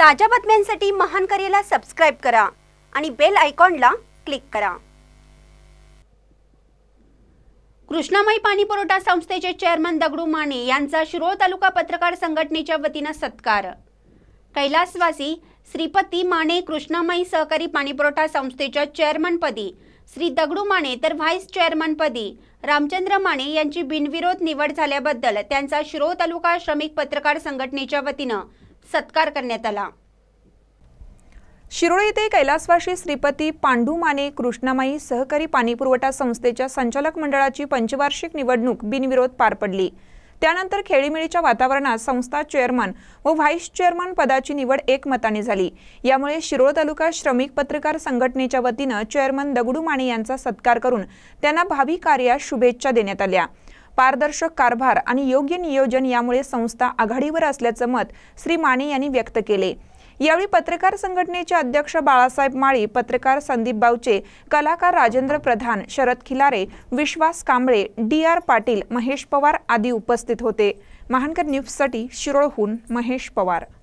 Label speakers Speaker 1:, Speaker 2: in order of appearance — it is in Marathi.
Speaker 1: ताज्या बातम्यांसाठी महान करेला सबस्क्राईब करा आणि बेल आयकॉनला क्लिक करा कृष्णामाई पाणी पुरवठा संस्थेचे चेअरमन दगडू माने यांचा शिरोळ तालुका पत्रकार संघटनेच्या वतीनं सत्कार कैलासवासी श्रीपती माने कृष्णामाई सहकारी पाणीपुरवठा संस्थेच्या चेअरमनपदी श्री दगडू माने तर व्हाईस चेअरमनपदी रामचंद्र माने यांची बिनविरोध निवड झाल्याबद्दल त्यांचा शिरोळ तालुका श्रमिक पत्रकार संघटनेच्या वतीनं सत्कार करण्यात आला
Speaker 2: शिरोळे येथे कैलासवाशी श्रीपती पांडू माने कृष्णामाई सहकारी पाणीपुरवठा संस्थेच्या संचालक मंडळाची पंचवार्षिक निवडणूक बिनविरोध पार पडली त्यानंतर खेळीमेळीच्या वातावरणात संस्था चेअरमन व व्हाईस चेअरमन पदाची निवड एकमताने झाली यामुळे शिरोळ तालुका श्रमिक पत्रकार संघटनेच्या वतीनं चेअरमन दगडू माने यांचा सत्कार करून त्यांना भावी कार्यास शुभेच्छा देण्यात आल्या पारदर्शक कारभार आणि योग्य नियोजन यामुळे संस्था आघाडीवर असल्याचं मत श्री माने यांनी व्यक्त केले यावेळी पत्रकार संघटनेचे अध्यक्ष बाळासाहेब माळी पत्रकार संदीप बावचे कलाकार राजेंद्र प्रधान शरद खिलारे विश्वास कांबळे डी आर पाटील महेश पवार आदी उपस्थित होते महानकर न्यूजसाठी शिरोळहून महेश पवार